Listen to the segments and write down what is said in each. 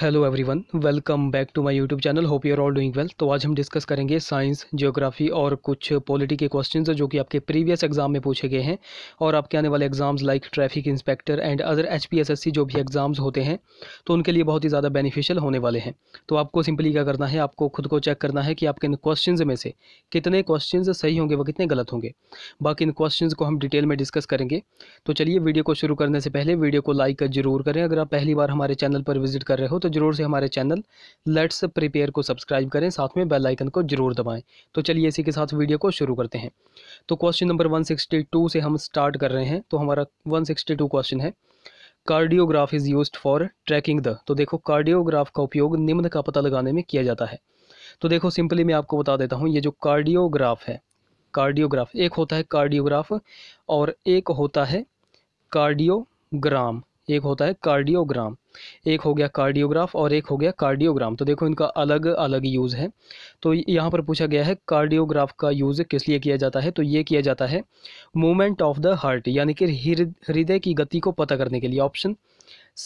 hello everyone welcome back to my YouTube channel hope you are all doing well तो आज हम discuss करेंगे science geography और कुछ पॉलिटी के क्वेश्चन जो कि आपके प्रीवियस एग्जाम में पूछे गए हैं और आपके आने वाले exams like traffic inspector and other HPSSC जो भी एग्जाम्स होते हैं तो उनके लिए बहुत ही ज़्यादा बेनिफिशियल होने वाले हैं तो आपको सिंपली क्या करना है आपको खुद को चेक करना है कि आपके इन क्वेश्चन में से कितने क्वेश्चन सही होंगे व कितने गलत होंगे बाकी इन क्वेश्चन को हम डिटेल में डिस्कस करेंगे तो चलिए वीडियो को शुरू करने से पहले वीडियो को लाइक जरूर करें अगर आप पहली बार हमारे चैनल पर विजिट कर रहे हो तो तो ज़रूर से हमारे चैनल लेट्स प्रिपेयर को सब्सक्राइब करें साथ में बेल आइकन को जरूर दबाएं तो चलिए इसी के साथ वीडियो को शुरू करते हैं तो क्वेश्चन नंबर 162 से हम स्टार्ट कर रहे हैं तो हमारा 162 क्वेश्चन है cardiograph is use for tracking the तो देखो कार्डियोग्राफ का उपयोग निम्न का पता लगाने में किया जाता है तो देखो सिंपली मैं आपको बता देता हूँ ये जो कार्डियोग्राफ है कार्डियोग्राफ एक होता है कार्डियोग्राफ और एक होता है कार्डियोग्राम एक होता है कार्डियोग्राम एक हो गया कार्डियोग्राफ और एक हो गया कार्डियोग्राम तो देखो इनका अलग अलग यूज़ है तो यहाँ पर पूछा गया है कार्डियोग्राफ का यूज़ किस लिए किया जाता है तो ये किया जाता है मूवमेंट ऑफ द हार्ट यानी कि हृदय की गति को पता करने के लिए ऑप्शन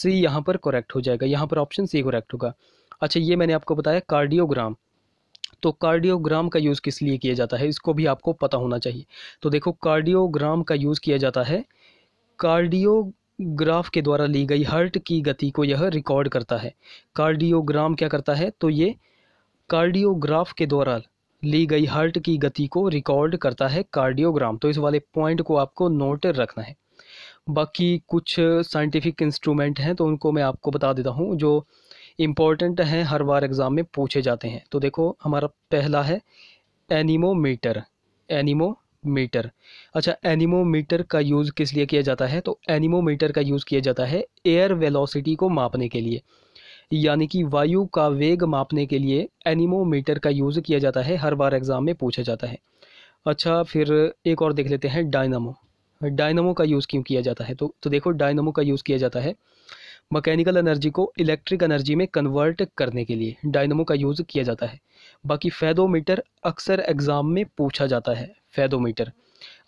सी यहाँ पर करेक्ट हो जाएगा यहाँ पर ऑप्शन सी करेक्ट होगा अच्छा ये मैंने आपको बताया कार्डियोग्राम तो कार्डियोग्राम का यूज़ किस लिए किया जाता है इसको भी आपको पता होना चाहिए तो देखो कार्डियोग्राम का यूज़ किया जाता है कार्डियो ग्राफ के द्वारा ली गई हर्ट की गति को यह रिकॉर्ड करता है कार्डियोग्राम क्या करता है तो ये कार्डियोग्राफ के द्वारा ली गई हर्ट की गति को रिकॉर्ड करता है कार्डियोग्राम तो इस वाले पॉइंट को आपको नोट रखना है बाकी कुछ साइंटिफिक इंस्ट्रूमेंट हैं तो उनको मैं आपको बता देता हूँ जो इम्पोर्टेंट हैं हर बार एग्ज़ाम में पूछे जाते हैं तो देखो हमारा पहला है एनीमोमीटर एनिमो मीटर अच्छा एनिमोमीटर का यूज़ किस लिए किया जाता है तो एनिमोमीटर का यूज़ किया जाता है एयर वेलोसिटी को मापने के लिए यानी कि वायु का वेग मापने के लिए एनिमोमीटर का यूज़ किया जाता है हर बार एग्ज़ाम में पूछा जाता है अच्छा फिर एक और देख लेते हैं डायनामो डायनामो का यूज़ क्यों किया जाता है तो तो देखो डायनामो का यूज़ किया जाता है मैकेनिकल एनर्जी को इलेक्ट्रिक एनर्जी में कन्वर्ट करने के लिए डायनामो का यूज़ किया जाता है बाकी फैदोमीटर अक्सर एग्ज़ाम में पूछा जाता है फैदोमीटर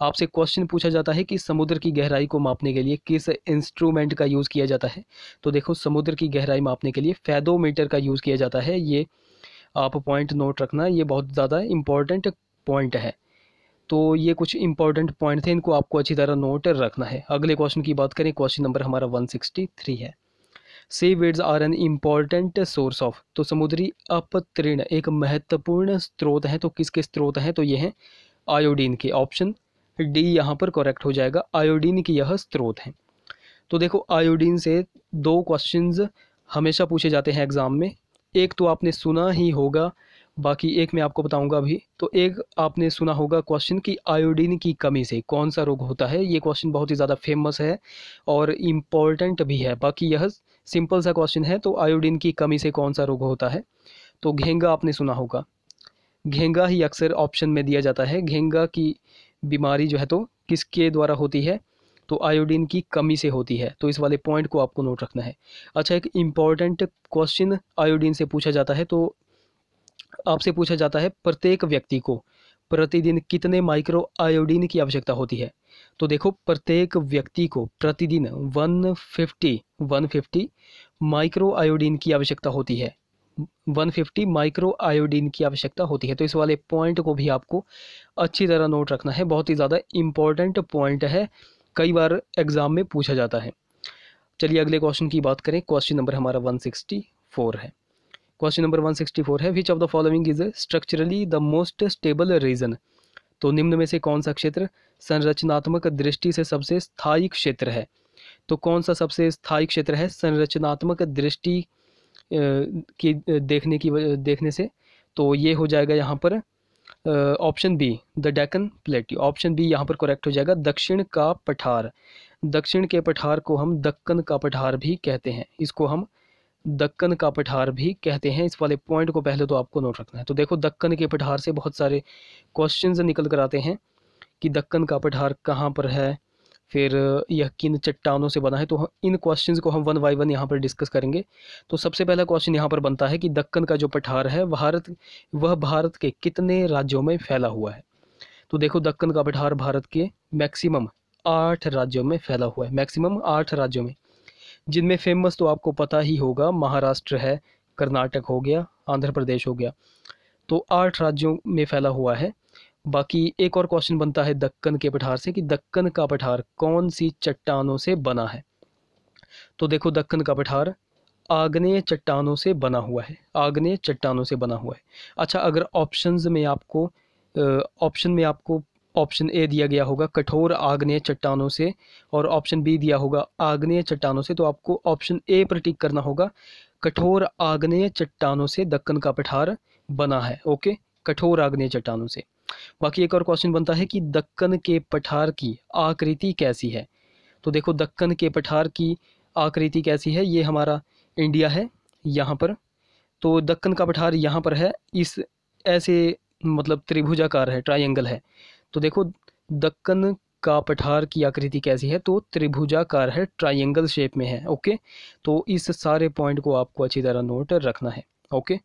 आपसे क्वेश्चन पूछा जाता है कि समुद्र की गहराई को मापने के लिए किस इंस्ट्रूमेंट का यूज़ किया जाता है तो देखो समुद्र की गहराई मापने के लिए फैदोमीटर का यूज़ किया जाता है ये आप पॉइंट नोट रखना ये बहुत ज़्यादा इम्पॉर्टेंट पॉइंट है तो ये कुछ इंपॉर्टेंट पॉइंट थे इनको आपको अच्छी तरह नोट रखना है अगले क्वेश्चन की बात करें क्वेश्चन नंबर हमारा वन है weeds are an important source of तो समुद्री अपतृण एक महत्वपूर्ण स्रोत है तो किसके स्रोत हैं तो ये हैं आयोडीन के ऑप्शन डी यहाँ पर करेक्ट हो जाएगा आयोडीन की यह स्रोत हैं तो देखो आयोडीन से दो क्वेश्चन हमेशा पूछे जाते हैं एग्ज़ाम में एक तो आपने सुना ही होगा बाकी एक मैं आपको बताऊंगा अभी तो एक आपने सुना होगा क्वेश्चन कि आयोडीन की कमी से कौन सा रोग होता है ये क्वेश्चन बहुत ही ज़्यादा फेमस है और इम्पॉर्टेंट भी है बाकी यह सिंपल सा क्वेश्चन है तो आयोडीन की कमी से कौन सा रोग होता है तो घेंगा आपने सुना होगा घेंगा ही अक्सर ऑप्शन में दिया जाता है घेंगा की बीमारी जो है तो किसके द्वारा होती है तो आयोडीन की कमी से होती है तो इस वाले पॉइंट को आपको नोट रखना है अच्छा एक इम्पॉर्टेंट क्वेश्चन आयोडीन से पूछा जाता है तो आपसे पूछा जाता है प्रत्येक व्यक्ति को प्रतिदिन कितने माइक्रो आयोडीन की आवश्यकता होती है तो देखो प्रत्येक व्यक्ति को प्रतिदिन वन फिफ्टी 150 माइक्रो आयोडीन की आवश्यकता होती है 150 माइक्रो आयोडीन की आवश्यकता होती है तो इस वाले पॉइंट को भी आपको अच्छी तरह नोट रखना है बहुत ही ज़्यादा इम्पॉर्टेंट पॉइंट है कई बार एग्ज़ाम में पूछा जाता है चलिए अगले क्वेश्चन की बात करें क्वेश्चन नंबर हमारा 164 है क्वेश्चन नंबर 164 है which of the following is structurally the most stable region तो निम्न में से कौन सा क्षेत्र संरचनात्मक दृष्टि से सबसे स्थायी क्षेत्र है तो कौन सा सबसे स्थायी क्षेत्र है संरचनात्मक दृष्टि की देखने की देखने से तो ये हो जाएगा यहाँ पर option B the Deccan plateau option B यहाँ पर करेक्ट हो जाएगा दक्षिण का पठार दक्षिण के पठार को हम दक्कन का पठार भी कहते हैं इसको हम दक्कन का पठार भी कहते हैं इस वाले पॉइंट को पहले तो आपको नोट रखना है तो देखो दक्कन के पठार से बहुत सारे क्वेश्चन निकल कर आते हैं कि दक्कन का पठार कहाँ पर है फिर यह किन चट्टानों से बना है तो इन क्वेश्चंस को हम वन बाई वन यहाँ पर डिस्कस करेंगे तो सबसे पहला क्वेश्चन यहाँ पर बनता है कि दक्कन का जो पठार है भारत वह भारत के कितने राज्यों में फैला हुआ है तो देखो दक्कन का पठार भारत के मैक्सिमम आठ राज्यों में फैला हुआ है मैक्सिमम आठ राज्यों में जिनमें फेमस तो आपको पता ही होगा महाराष्ट्र है कर्नाटक हो गया आंध्र प्रदेश हो गया तो आठ राज्यों में फैला हुआ है बाकी एक और क्वेश्चन बनता है दक्कन के पठार से कि दक्कन का पठार कौन सी चट्टानों से बना है तो देखो दक्कन का पठार आग्नेय चट्टानों से बना हुआ है आग्नेय चट्टानों से बना हुआ है अच्छा अगर ऑप्शंस में आपको ऑप्शन में आपको ऑप्शन ए दिया गया होगा कठोर आग्नेय चट्टानों से और ऑप्शन बी दिया होगा आग्नेय चट्टानों से तो आपको ऑप्शन ए पर टिक करना होगा कठोर आग्नेय चट्टानों से दक्कन का पठार बना है ओके कठोर आग्नेय चट्टानों से बाकी एक और क्वेश्चन बनता है कि दक्कन के पठार की आकृति कैसी है तो देखो दक्कन के पठार की आकृति कैसी है ये हमारा इंडिया है यहाँ पर तो दक्कन का पठार यहाँ पर है इस ऐसे मतलब त्रिभुजाकार है ट्रायंगल है तो देखो दक्कन का पठार की आकृति कैसी है तो त्रिभुजाकार है ट्रायंगल शेप में है ओके तो इस सारे पॉइंट को आपको अच्छी तरह नोट रखना है ओके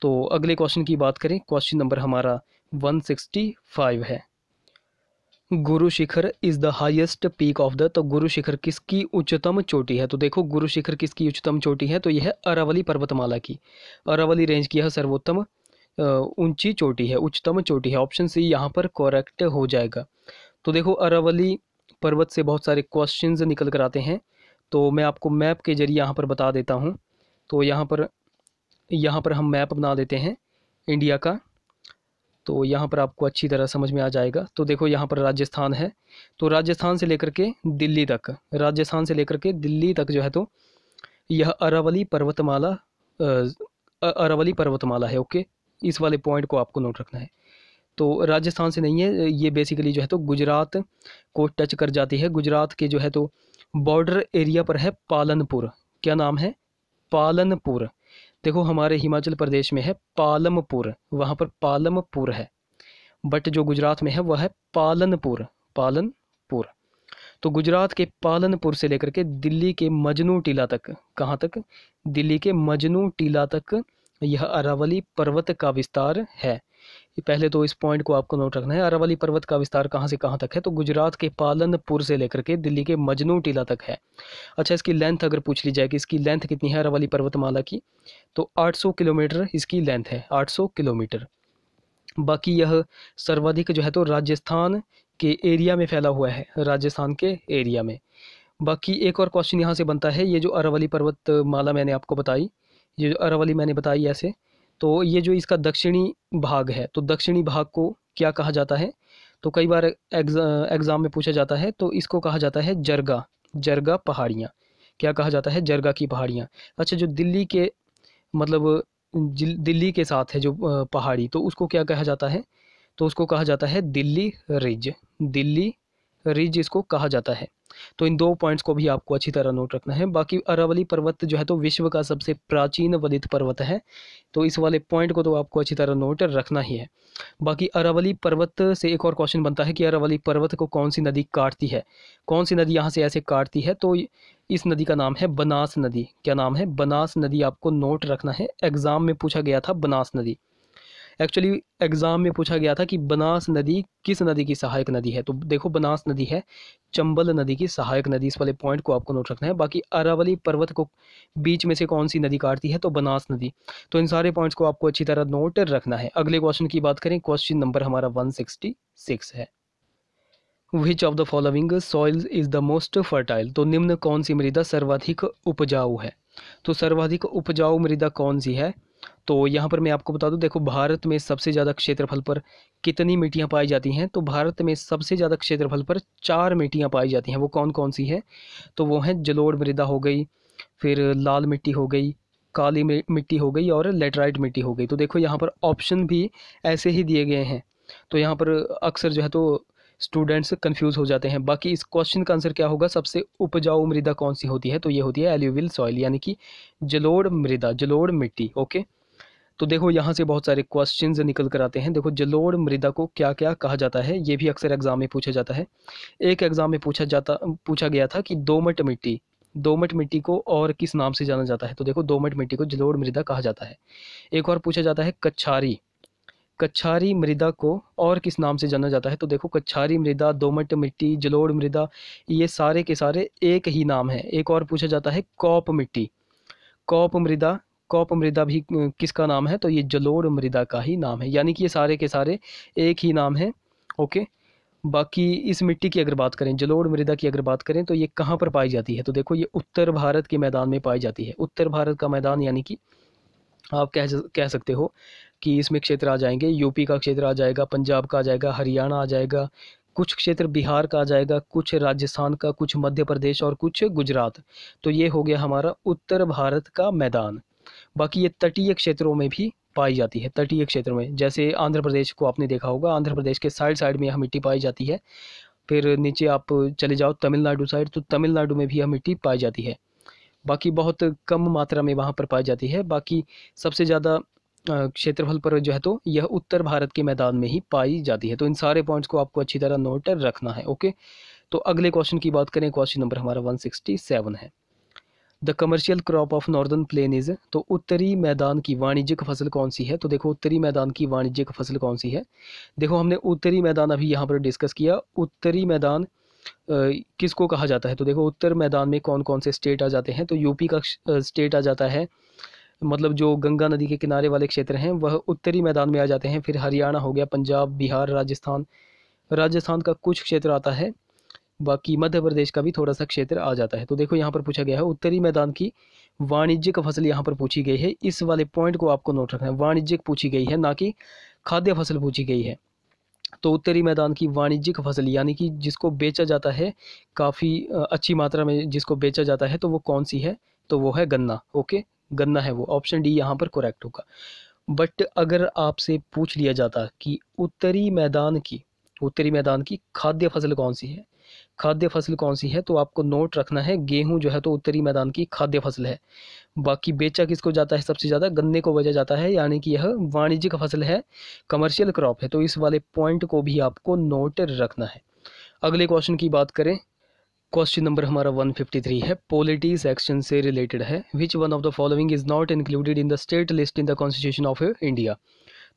तो अगले क्वेश्चन की बात करें क्वेश्चन नंबर हमारा 165 है Guru Shikhar is the highest peak of the तो गुरु शिखर किसकी उच्चतम चोटी है तो देखो गुरु शिखर किसकी उच्चतम चोटी है तो यह है अरावली पर्वतमाला की अरावली रेंज की यह सर्वोत्तम ऊंची चोटी है उच्चतम चोटी है ऑप्शन सी यहाँ पर करेक्ट हो जाएगा तो देखो अरावली पर्वत से बहुत सारे क्वेश्चन निकल कर आते हैं तो मैं आपको मैप के जरिए यहाँ पर बता देता हूँ तो यहाँ पर यहाँ पर हम मैप बना देते हैं इंडिया का तो यहाँ पर आपको अच्छी तरह समझ में आ जाएगा तो देखो यहाँ पर राजस्थान है तो राजस्थान से लेकर के दिल्ली तक राजस्थान से लेकर के दिल्ली तक जो है तो यह अरावली पर्वतमाला अरावली पर्वतमाला है ओके इस वाले पॉइंट को आपको नोट रखना है तो राजस्थान से नहीं है ये बेसिकली जो है तो गुजरात को टच कर जाती है गुजरात के जो है तो बॉर्डर एरिया पर है पालनपुर क्या नाम है पालनपुर देखो हमारे हिमाचल प्रदेश में है पालमपुर वहाँ पर पालमपुर है बट जो गुजरात में है वह है पालनपुर पालनपुर तो गुजरात के पालनपुर से लेकर के दिल्ली के मजनू टीला तक कहाँ तक दिल्ली के मजनू टीला तक यह अरावली पर्वत का विस्तार है कि पहले तो इस पॉइंट को आपको नोट रखना है अरावली पर्वत का विस्तार कहाँ से कहाँ तक है तो गुजरात के पालनपुर से लेकर के दिल्ली के मजनू टीला तक है अच्छा इसकी लेंथ अगर पूछ ली जाए कि इसकी लेंथ कितनी है अरावली पर्वतमाला की तो आठ किलोमीटर इसकी लेंथ है आठ किलोमीटर बाकी यह सर्वाधिक जो है तो राजस्थान के एरिया में फैला हुआ है राजस्थान के एरिया में बाकी एक और क्वेश्चन यहाँ से बनता है ये जो अरावली पर्वत माला मैंने आपको बताई ये जो अरावली मैंने बताई ऐसे तो ये जो इसका दक्षिणी भाग है तो दक्षिणी भाग को क्या कहा जाता है तो कई बार एग्जाम एकजा, में पूछा जाता है तो इसको कहा जाता है जरगा जरगा पहाड़ियाँ क्या कहा जाता है जरगा की पहाड़ियाँ अच्छा जो दिल्ली के मतलब दिल्ली के साथ है जो पहाड़ी तो उसको क्या कहा जाता है तो उसको कहा जाता है दिल्ली रिज दिल्ली रिज इसको कहा जाता है तो इन दो पॉइंट्स को भी आपको अच्छी तरह नोट रखना है बाकी अरावली पर्वत जो है तो विश्व का सबसे प्राचीन वलित पर्वत है तो इस वाले पॉइंट को तो आपको अच्छी तरह नोट रखना ही है बाकी अरावली पर्वत से एक और क्वेश्चन बनता है कि अरावली पर्वत को कौन सी नदी काटती है कौन सी नदी यहाँ से ऐसे काटती है तो इस नदी का नाम है बनास नदी क्या नाम है बनास नदी आपको नोट रखना है एग्ज़ाम में पूछा गया था बनास नदी एक्चुअली एग्ज़ाम में पूछा गया था कि बनास नदी किस नदी की सहायक नदी है तो देखो बनास नदी है चंबल नदी की सहायक नदी इस वाले पॉइंट को आपको नोट रखना है बाकी अरावली पर्वत को बीच में से कौन सी नदी काटती है तो बनास नदी तो इन सारे पॉइंट्स को आपको अच्छी तरह नोट रखना है अगले क्वेश्चन की बात करें क्वेश्चन नंबर हमारा वन है which of the following soil is the most fertile तो निम्न कौन सी मृदा सर्वाधिक उपजाऊ है तो सर्वाधिक उपजाऊ मृदा कौन सी है तो यहाँ पर मैं आपको बता दूँ देखो भारत में सबसे ज़्यादा क्षेत्रफल पर कितनी मिट्टियाँ पाई जाती हैं तो भारत में सबसे ज़्यादा क्षेत्रफल पर चार मिट्टियाँ पाई जाती हैं वो कौन कौन सी हैं तो वो हैं जलोड़ मृदा हो गई फिर लाल मिट्टी हो गई काली मिट्टी हो गई और लेटराइट मिट्टी हो गई तो देखो यहाँ पर ऑप्शन भी ऐसे ही दिए गए हैं तो यहाँ पर अक्सर जो है तो स्टूडेंट्स कंफ्यूज हो जाते हैं बाकी इस क्वेश्चन का आंसर क्या होगा सबसे उपजाऊ मृदा कौन सी होती है तो ये होती है एल्यूविल सॉइल यानी कि जलोड़ मृदा जलोड़ मिट्टी ओके तो देखो यहाँ से बहुत सारे क्वेश्चंस निकल कर आते हैं देखो जलोड़ मृदा को क्या क्या कहा जाता है ये भी अक्सर एग्जाम में पूछा जाता है एक एग्जाम में पूछा जाता पूछा गया था कि दोमट मिट्टी दोमट मिट्टी को और किस नाम से जाना जाता है तो देखो दोमट मिट्टी को जलोड़ मृदा कहा जाता है एक और पूछा जाता है कच्छारी कछारी मृदा को और किस नाम से जाना जाता है तो देखो कछारी मृदा दोमट मिट्टी जलोड़ मृदा ये सारे के सारे एक ही नाम है एक और पूछा जाता है कॉप मिट्टी कौप मृदा कॉप मृदा भी किसका नाम है तो ये जलोड़ मृदा का ही नाम है यानी कि ये सारे के सारे एक ही नाम है ओके बाकी इस मिट्टी की अगर बात करें जलोड़ मृदा की अगर बात करें तो ये कहाँ पर पाई जाती है तो देखो ये उत्तर भारत के मैदान में पाई जाती है उत्तर भारत का मैदान यानी कि आप कह कह सकते हो कि इसमें क्षेत्र आ जाएंगे यूपी का क्षेत्र आ जाएगा पंजाब का आ जाएगा हरियाणा आ जाएगा कुछ क्षेत्र बिहार का आ जाएगा कुछ राजस्थान का कुछ मध्य प्रदेश और कुछ गुजरात तो ये हो गया हमारा उत्तर भारत का मैदान बाकी ये तटीय क्षेत्रों में भी पाई जाती है तटीय क्षेत्रों में जैसे आंध्र प्रदेश को आपने देखा होगा आंध्र प्रदेश के साइड साइड में यह मिट्टी पाई जाती है फिर नीचे आप चले जाओ तमिलनाडु साइड तो तमिलनाडु में भी यह मिट्टी पाई जाती है बाकी बहुत कम मात्रा में वहाँ पर पाई जाती है बाकी सबसे ज़्यादा क्षेत्रफल पर जो है तो यह उत्तर भारत के मैदान में ही पाई जाती है तो इन सारे पॉइंट्स को आपको अच्छी तरह नोट रखना है ओके तो अगले क्वेश्चन की बात करें क्वेश्चन नंबर हमारा 167 है the commercial crop of northern plain is तो उत्तरी मैदान की वाणिज्यिक फसल कौन सी है तो देखो उत्तरी मैदान की वाणिज्यिक फसल कौन सी है देखो हमने उत्तरी मैदान अभी यहाँ पर डिस्कस किया उत्तरी मैदान किसको कहा जाता है तो देखो उत्तर मैदान में कौन कौन से स्टेट आ जाते हैं तो यूपी का स्टेट आ जाता है मतलब जो गंगा नदी के किनारे वाले क्षेत्र हैं वह उत्तरी मैदान में आ जाते हैं फिर हरियाणा हो गया पंजाब बिहार राजस्थान राजस्थान का कुछ क्षेत्र आता है बाकी मध्य प्रदेश का भी थोड़ा सा क्षेत्र आ जाता है तो देखो यहाँ पर पूछा गया है उत्तरी मैदान की वाणिज्यिक फसल यहाँ पर पूछी गई है इस वाले पॉइंट को आपको नोट रखना है वाणिज्यिक पूछी गई है ना कि खाद्य फसल पूछी गई है तो उत्तरी मैदान की वाणिज्यिक फसल यानी कि जिसको बेचा जाता है काफ़ी अच्छी मात्रा में जिसको बेचा जाता है तो वो कौन सी है तो वो है गन्ना ओके गन्ना है वो ऑप्शन डी यहाँ पर करेक्ट होगा बट अगर आपसे पूछ लिया जाता कि उत्तरी मैदान की उत्तरी मैदान की खाद्य फसल कौन सी है खाद्य फसल कौन सी है तो आपको नोट रखना है गेहूं जो है तो उत्तरी मैदान की खाद्य फसल है बाकी बेचा किसको जाता है सबसे ज़्यादा गन्ने को बेचा जाता है यानी कि यह वाणिज्यिक फसल है कमर्शियल क्रॉप है तो इस वाले पॉइंट को भी आपको नोट रखना है अगले क्वेश्चन की बात करें क्वेश्चन नंबर हमारा 153 है पॉलिटीज एक्शन से रिलेटेड है which one of the following is not included in the state list in the constitution of India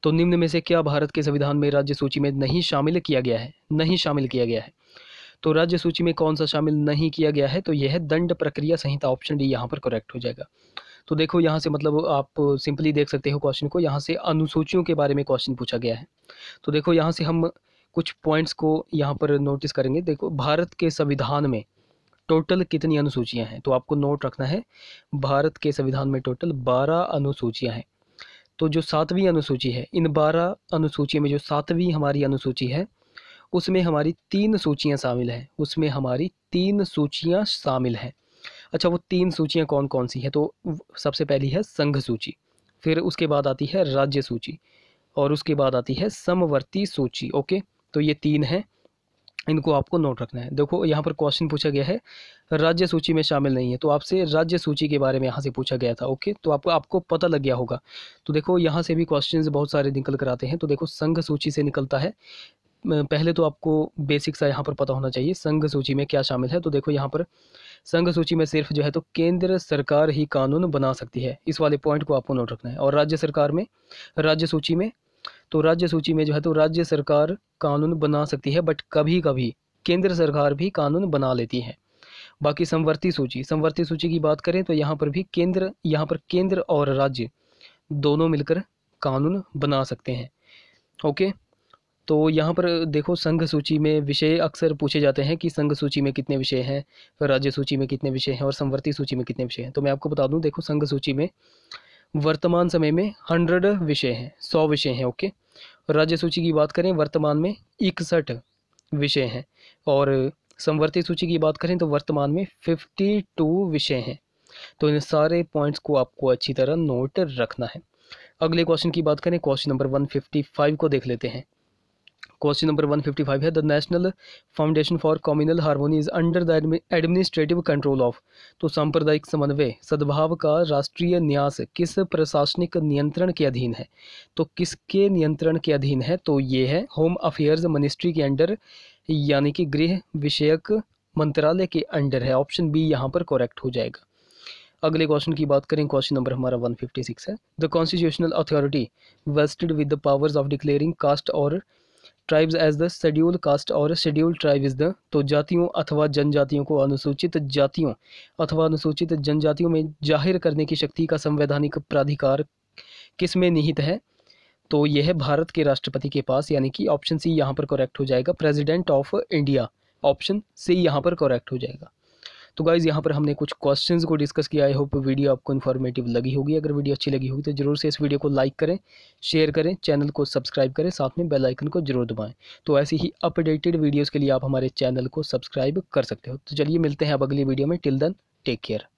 तो निम्न में से क्या भारत के संविधान में राज्य सूची में नहीं शामिल किया गया है नहीं शामिल किया गया है तो राज्य सूची में कौन सा शामिल नहीं किया गया है तो यह है दंड प्रक्रिया संहिता ऑप्शन डी यहाँ पर करेक्ट हो जाएगा तो देखो यहाँ से मतलब आप सिंपली देख सकते हो क्वेश्चन को यहाँ से अनुसूचियों के बारे में क्वेश्चन पूछा गया है तो देखो यहाँ से हम कुछ पॉइंट्स को यहाँ पर नोटिस करेंगे देखो भारत के संविधान में टोटल कितनी अनुसूचियाँ हैं तो आपको नोट रखना है भारत के संविधान में टोटल बारह अनुसूचियाँ हैं तो जो सातवीं अनुसूची है इन बारह अनुसूची में जो सातवीं हमारी अनुसूची है उसमें हमारी तीन सूचियाँ शामिल हैं उसमें हमारी तीन सूचियाँ शामिल हैं अच्छा वो तीन सूचियाँ कौन कौन सी हैं तो सबसे पहली है संघ सूची फिर उसके बाद आती है राज्य सूची और उसके बाद आती है समवर्ती सूची ओके तो ये तीन हैं इनको आपको नोट रखना है देखो यहाँ पर क्वेश्चन पूछा गया है राज्य सूची में शामिल नहीं है तो आपसे राज्य सूची के बारे में यहाँ से पूछा गया था ओके तो आपको आपको पता लग गया होगा तो देखो यहाँ से भी क्वेश्चन बहुत सारे निकल कर आते हैं तो देखो संघ सूची से निकलता है पहले तो आपको बेसिक सा यहाँ पर पता होना चाहिए संघ सूची में क्या शामिल है तो देखो यहाँ पर संघ सूची में सिर्फ जो है तो केंद्र सरकार ही कानून बना सकती है इस वाले पॉइंट को आपको नोट रखना है और राज्य सरकार में राज्य सूची में तो राज्य सूची में जो है तो राज्य सरकार कानून बना सकती है बट कभी कभी केंद्र सरकार भी कानून बना लेती है बाकी समवर्ती सूची समवर्ती सूची की बात करें तो यहाँ पर भी केंद्र यहाँ पर केंद्र और राज्य दोनों मिलकर कानून बना सकते हैं ओके तो यहाँ पर देखो संघ सूची में विषय अक्सर पूछे जाते हैं कि संघ सूची में कितने विषय हैं राज्य सूची में कितने विषय हैं और संवर्ती सूची में कितने विषय हैं तो मैं आपको बता दूँ देखो संघ सूची में वर्तमान समय में हंड्रेड विषय हैं सौ विषय हैं ओके राज्य सूची की बात करें वर्तमान में इकसठ विषय हैं और समवर्ती सूची की बात करें तो वर्तमान में फिफ्टी टू विषय हैं तो इन सारे पॉइंट्स को आपको अच्छी तरह नोट रखना है अगले क्वेश्चन की बात करें question number one fifty five को देख लेते हैं question number one fifty five है the national foundation for communal harmony is under the administrative control of तो सांप्रदायिक समन्वय सद्भाव का राष्ट्रीय न्यास किस प्रशासनिक नियंत्रण के अधीन है तो किसके नियंत्रण के अधीन है तो ये है होम अफेयर्स मिनिस्ट्री के अंडर यानी कि गृह विषयक मंत्रालय के अंडर है ऑप्शन बी यहाँ पर कॉरेक्ट हो जाएगा अगले क्वेश्चन की बात करें क्वेश्चन नंबर हमारा 156 है the constitutional authority vested with the powers of declaring caste और tribes as the schedule caste और शेड्यूल ट्राइब इज द तो जातियों अथवा जनजातियों को अनुसूचित जातियों अथवा अनुसूचित जनजातियों में जाहिर करने की शक्ति का संवैधानिक प्राधिकार किस में निहित है तो यह भारत के राष्ट्रपति के पास यानी कि ऑप्शन सी यहाँ पर करेक्ट हो जाएगा president of India option C यहाँ पर करेक्ट हो जाएगा तो गाइज़ यहाँ पर हमने कुछ क्वेश्चन को डिस्कस किया आई होप वीडियो आपको इन्फॉर्मेटिव लगी होगी अगर वीडियो अच्छी लगी होगी तो जरूर से इस वीडियो को लाइक करें शेयर करें चैनल को सब्सक्राइब करें साथ में बेलाइकन को जरूर दबाएँ तो ऐसी ही अपडेटेड वीडियोज़ के लिए आप हमारे चैनल को सब्सक्राइब कर सकते हो तो चलिए मिलते हैं अब अगली वीडियो में टिल देन टेक केयर